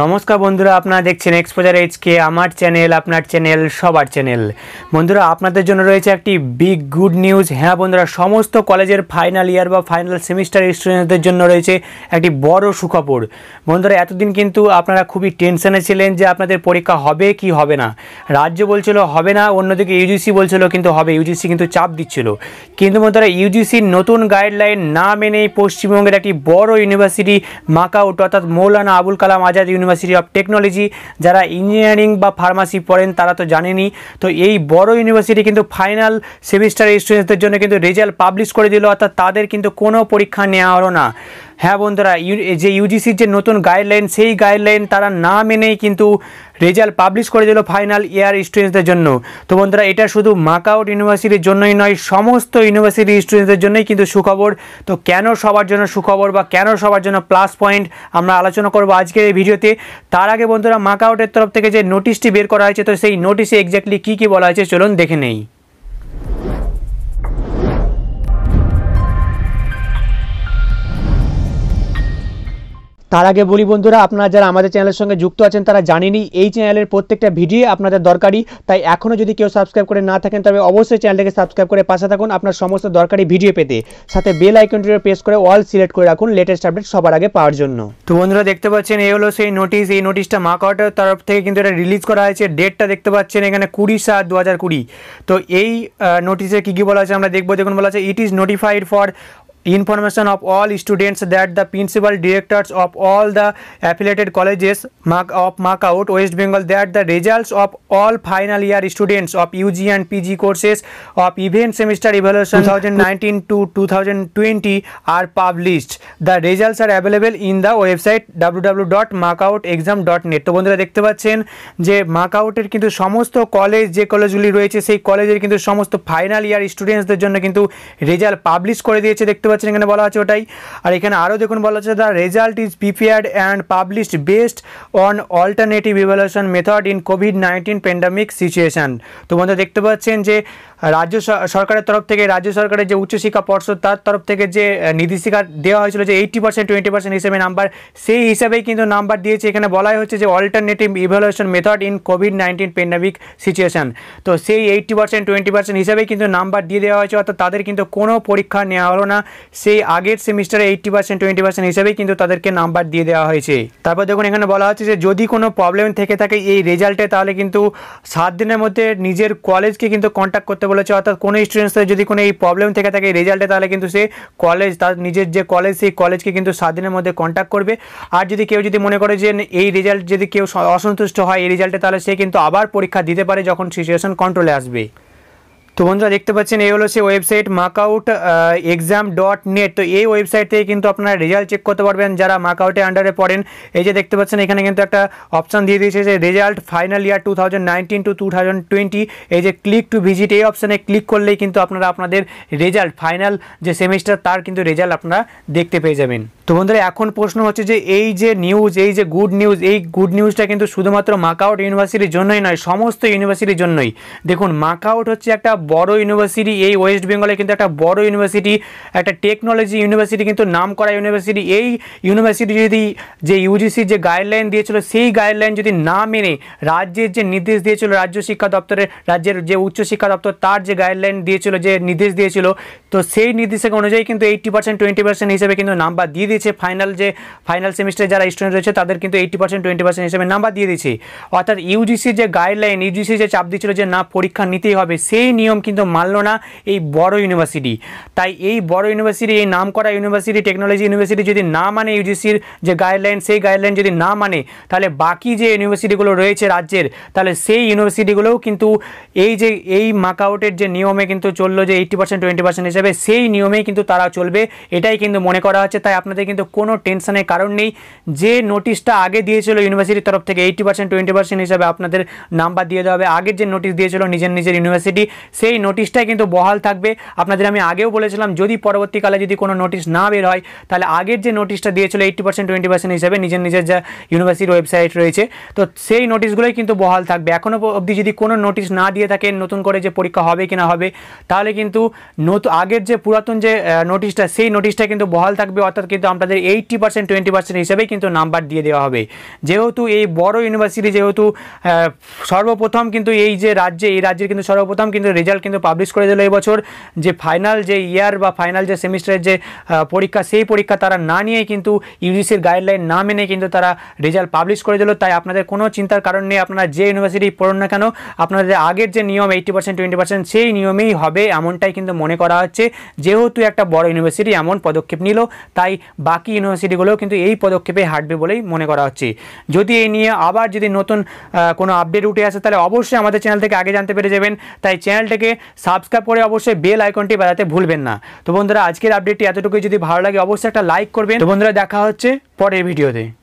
নমস্কার বন্ধুরা আপনারা দেখছেন এক্সপোজার এইচকে আমার চ্যানেল আপনার চ্যানেল সবার চ্যানেল বন্ধুরা আপনাদের জন্য রয়েছে একটি বিগ গুড নিউজ হ্যাঁ বন্ধুরা সমস্ত কলেজের ফাইনাল ইয়ার বা ফাইনাল সেমিস্টার স্টুডেন্টদের জন্য রয়েছে একটি বড় সুখবর বন্ধুরা এতদিন কিন্তু আপনারা খুবই টেনশনে ছিলেন যে আপনাদের পরীক্ষা হবে কি হবে না রাজ্য বলছিল হবে না অন্যদিকে ইউজিসি বলছিল কিন্তু হবে ইউজিসি কিন্তু চাপ দিচ্ছিল কিন্তু বন্ধুরা ইউজিসির নতুন গাইডলাইন না মেনেই পশ্চিমবঙ্গের একটি বড় ইউনিভার্সিটি মাকাউট অর্থাৎ Maulana Abul Kalam Azad Kolkata university of technology যারা ইঞ্জিনিয়ারিং বা ফার্মাসি পড়েন তারা তো জানেনি তো এই বড় ইউনিভার্সিটি কিন্তু ফাইনাল সেমিস্টার স্টুডেন্টদের জন্য কিন্তু রেজাল্ট পাবলিশ করে দিল অর্থাৎ তাদের কিন্তু কোনো পরীক্ষা নেওয়া না হ্যাঁ বন্ধুরা যে ইউজিসির যে নতুন গাইডলাইন সেই গাইডলাইন তারা না মেনেই কিন্তু রেজাল্ট পাবলিশ করে দিল ফাইনাল ইয়ার স্টুডেন্টসদের জন্য তো বন্ধুরা এটা শুধু মাকাউট ইউনিভার্সিটির জন্যই নয় সমস্ত ইউনিভার্সিটি স্টুডেন্টসদের জন্যই কিন্তু সুখবর তো কেন সবার জন্য সুখবর বা কেন সবার জন্য প্লাস পয়েন্ট আমরা আলোচনা করব আজকের এই ভিডিওতে তার আগে বন্ধুরা মাকাউটের তরফ থেকে যে নোটিশটি বের করা হয়েছে তো সেই নোটিশে এক্স্যাক্টলি কী কী বলা হয়েছে চলুন দেখে নেই তার আগে বলি বন্ধুরা আপনারা যারা আমাদের চ্যানেলের সঙ্গে যুক্ত আছেন তারা জানেনি এই চ্যানেলের প্রত্যেকটা ভিডিও আপনাদের দরকারি তাই এখনও যদি কেউ সাবস্ক্রাইব করে না থাকেন তবে অবশ্যই চ্যানেলটাকে সাবস্ক্রাইব করে পাশে থাকুন আপনার সমস্ত দরকারি ভিডিও পেতে সাথে বেল আইকনটি প্রেস করে অল সিলেক্ট করে রাখুন লেটেস্ট আপডেট সবার আগে পাওয়ার জন্য তো বন্ধুরা দেখতে পাচ্ছেন এই হলো সেই নোটিশ এই নোটিশটা মা আউটের তরফ থেকে কিন্তু এটা রিলিজ করা হয়েছে ডেটটা দেখতে পাচ্ছেন এখানে কুড়ি সাত দু হাজার কুড়ি তো এই নোটিশে কী কী বলা আছে আমরা দেখবো দেখুন বলা আছে it is notified for information of all students that the principal directors of all the affiliated colleges of Makout, West Bengal that the results of all final year students of UG and PG courses of event semester evaluation 2019 to 2020 are published. The results are available in the website www.markoutexam.net. www.makoutexam.net তো বন্ধুরা দেখতে পাচ্ছেন যে মাকআউটের কিন্তু সমস্ত college, যে কলেজগুলি রয়েছে সেই কলেজের কিন্তু সমস্ত ফাইনাল ইয়ার স্টুডেন্টসদের জন্য কিন্তু রেজাল্ট পাবলিশ করে দিয়েছে দেখতে পাচ্ছেন পাচ্ছেন এখানে বলা আছে ওটাই আর এখানে আরও দেখুন বলা হচ্ছে the result is prepared and published based on alternative evaluation method in COVID nineteen pandemic situation তো বন্ধুরা দেখতে পাচ্ছেন যে রাজ্য সরকারের তরফ থেকে রাজ্য সরকারের যে উচ্চশিক্ষা পর্ষদ তার তরফ থেকে যে নির্দেশিকা দেওয়া হয়েছিল যে এইটটি পার্সেন্ট টোয়েন্টি পার্সেন্ট হিসেবে নাম্বার সেই হিসাবেই কিন্তু নাম্বার দিয়েছে এখানে বলাই হচ্ছে যে alternative evaluation method in COVID nineteen pandemic situation তো সেই এইটটি পার্সেন্ট টোয়েন্টি পার্সেন্ট হিসাবেই কিন্তু নাম্বার দিয়ে দেওয়া হয়েছে অর্থাৎ তাদের কিন্তু কোনো পরীক্ষা নেওয়া হলো না সেই আগের সেমিস্টারে এইটটি পার্সেন্ট টোয়েন্টি পার্সেন্ট হিসাবেই কিন্তু তাদেরকে নাম্বার দিয়ে দেওয়া হয়েছে তারপর দেখুন এখানে বলা হচ্ছে যে যদি কোনো প্রবলেম থেকে থাকে এই রেজাল্টে তাহলে কিন্তু সাত দিনের মধ্যে নিজের কলেজকে কিন্তু কন্ট্যাক্ট করতে বলেছে অর্থাৎ কোনো স্টুডেন্টসদের যদি কোনো এই প্রবলেম থেকে থাকে এই রেজাল্টে তাহলে কিন্তু সে কলেজ তার নিজের যে কলেজ সেই কলেজকে কিন্তু সাত দিনের মধ্যে কন্ট্যাক্ট করবে আর যদি কেউ যদি মনে করে যে এই রেজাল্ট যদি কেউ অসন্তুষ্ট হয় এই রেজাল্টে তাহলে সে কিন্তু আবার পরীক্ষা দিতে পারে যখন সিচুয়েশন কন্ট্রোলে আসবে তো বন্ধুরা দেখতে পাচ্ছেন এই হলো সেই website MAKAUT exam dot net তো এই ওয়েবসাইট থেকে কিন্তু আপনারা রেজাল্ট চেক করতে পারবেন যারা মাকআউটের আন্ডারে পড়েন এই যে দেখতে পাচ্ছেন এখানে কিন্তু একটা অপশান দিয়ে দিয়েছে যে result final year two two two এই যে ক্লিক টু ভিজিট এই অপশানে ক্লিক করলেই কিন্তু আপনারা আপনাদের রেজাল্ট ফাইনাল যে সেমিস্টার তার কিন্তু রেজাল্ট আপনারা দেখতে পেয়ে যাবেন তো বন্ধুরা এখন প্রশ্ন হচ্ছে যে এই যে নিউজ এই যে গুড নিউজ এই গুড নিউজটা কিন্তু শুধুমাত্র মাকাউট ইউনিভার্সিটির জন্যই নয় সমস্ত ইউনিভার্সিটির জন্যই দেখুন মাকাউট হচ্ছে একটা বড় ইউনিভার্সিটি এই ওয়েস্ট বেঙ্গলে কিন্তু একটা বড় ইউনিভার্সিটি একটা টেকনোলজি ইউনিভার্সিটি কিন্তু নাম করা ইউনিভার্সিটি এই ইউনিভার্সিটি যদি যে ইউজিসি যে গাইডলাইন দিয়েছিল সেই গাইডলাইন যদি না মেনে রাজ্যের যে নির্দেশ দিয়েছিল রাজ্য শিক্ষা দপ্তরের রাজ্যের যে উচ্চশিক্ষা দপ্তর তার যে গাইডলাইন দিয়েছিল যে নির্দেশ দিয়েছিল তো সেই নির্দেশক অনুযায়ী কিন্তু এইটটি পার্সেন্ট টোয়েন্টি পার্সেন্ট হিসেবে কিন্তু নাম্বার দিয়ে দিয়েছে ফাইনাল যে ফাইনাল সেমিস্টারে যারা স্টুডেন্ট রয়েছে তাদের কিন্তু এইটি পার্সেন্ট টোয়েন্টি পার্সেন্ট হিসেবে নাম্বার দিয়ে দিয়েছে অর্থাৎ ইউজিসি যে গাইডলাইন ইউজিসি যে চাপ দিচ্ছিল যে না পরীক্ষা নিতেই হবে সেই নিয়ম কিন্তু মানল না এই বড় ইউনিভার্সিটি তাই এই বড় ইউনিভার্সিটি এই নাম করা ইউনিভার্সিটি টেকনোলজি ইউনিভার্সিটি যদি না মানে ইউজিসির যে গাইডলাইন সেই গাইডলাইন যদি না মানে তাহলে বাকি যে ইউনিভার্সিটিগুলো রয়েছে রাজ্যের তাহলে সেই ইউনিভার্সিটিগুলোও কিন্তু এই যে এই মার্কআউটের যে নিয়মে কিন্তু চললো যে এইটি পার্সেন্ট টোয়েন্টি পার্সেন্ট হিসেবে সেই নিয়মেই কিন্তু তারা চলবে এটাই কিন্তু মনে করা হচ্ছে তাই আপনাদের কিন্তু কোনো টেনশনের কারণ নেই যে নোটিশটা আগে দিয়েছিল ইউনিভার্সিটির তরফ থেকে এইটি পার্সেন্ট টোয়েন্টি পার্সেন্ট হিসাবে আপনাদের নাম্বার দিয়ে দেওয়া হবে আগের যে নোটিশ দিয়েছিল নিজের নিজের ইউনিভার্সিটি সেই নোটিশটাই কিন্তু বহাল থাকবে আপনাদের আমি আগেও বলেছিলাম যদি পরবর্তীকালে যদি কোনো নোটিশ না বের হয় তাহলে আগের যে নোটিশটা দিয়েছিল এইটি পার্সেন্ট টোয়েন্টি পার্সেন্ট হিসাবে নিজের নিজের যা ইউনিভার্সিটির ওয়েবসাইট রয়েছে তো সেই নোটিশগুলোই কিন্তু বহাল থাকবে এখনও অবধি যদি কোনো নোটিশ না দিয়ে থাকে নতুন করে যে পরীক্ষা হবে কি না হবে তাহলে কিন্তু নতুন আগের যে পুরাতন যে নোটিশটা সেই নোটিশটা কিন্তু বহাল থাকবে অর্থাৎ কিন্তু আপনাদের এইটটি পার্সেন্ট টোয়েন্টি পার্সেন্ট হিসেবে কিন্তু নাম্বার দিয়ে দেওয়া হবে যেহেতু এই বড় ইউনিভার্সিটি যেহেতু সর্বপ্রথম কিন্তু এই যে রাজ্যে এই রাজ্যের কিন্তু সর্বপ্রথম কিন্তু রেজাল্ট কিন্তু পাবলিশ করে দিল এবছর যে ফাইনাল যে ইয়ার বা ফাইনাল যে সেমিস্টারের যে পরীক্ষা সেই পরীক্ষা তারা না নিয়ে কিন্তু ইউজিসির গাইডলাইন না মেনে কিন্তু তারা রেজাল্ট পাবলিশ করে দিল তাই আপনাদের কোনো চিন্তার কারণ নেই আপনারা যে ইউনিভার্সিটি পড়ুন না কেন আপনাদের আগের যে নিয়ম এইটটি পার্সেন্ট টোয়েন্টি পার্সেন্ট সেই নিয়মেই হবে এমনটাই কিন্তু মনে করা হচ্ছে যেহেতু একটা বড় ইউনিভার্সিটি এমন পদক্ষেপ নিল তাই বাকি ইউনিভার্সিটিগুলোও কিন্তু এই পদক্ষেপে হাঁটবে বলেই মনে করা হচ্ছে যদি এই নিয়ে আবার যদি নতুন কোনো আপডেট উঠে আসে তাহলে অবশ্যই আমাদের চ্যানেল থেকে আগে জানতে পেরে যাবেন তাই চ্যানেলটাকে সাবস্ক্রাইব করে অবশ্যই বেল আইকনটি বাজাতে ভুলবেন না তো বন্ধুরা আজকের আপডেটটি এতটুকুই যদি ভালো লাগে অবশ্যই একটা লাইক করবেন তো বন্ধুরা দেখা হচ্ছে পরের ভিডিওতে